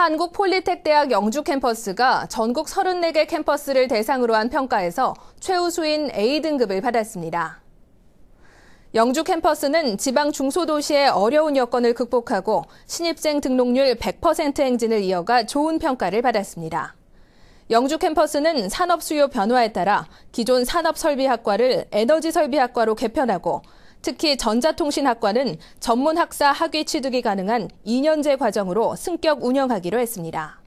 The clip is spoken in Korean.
한국 폴리텍 대학 영주 캠퍼스가 전국 34개 캠퍼스를 대상으로 한 평가에서 최우수인 A 등급을 받았습니다. 영주 캠퍼스는 지방 중소도시의 어려운 여건을 극복하고 신입생 등록률 100% 행진을 이어가 좋은 평가를 받았습니다. 영주 캠퍼스는 산업 수요 변화에 따라 기존 산업 설비학과를 에너지 설비학과로 개편하고 특히 전자통신학과는 전문 학사 학위 취득이 가능한 2년제 과정으로 승격 운영하기로 했습니다.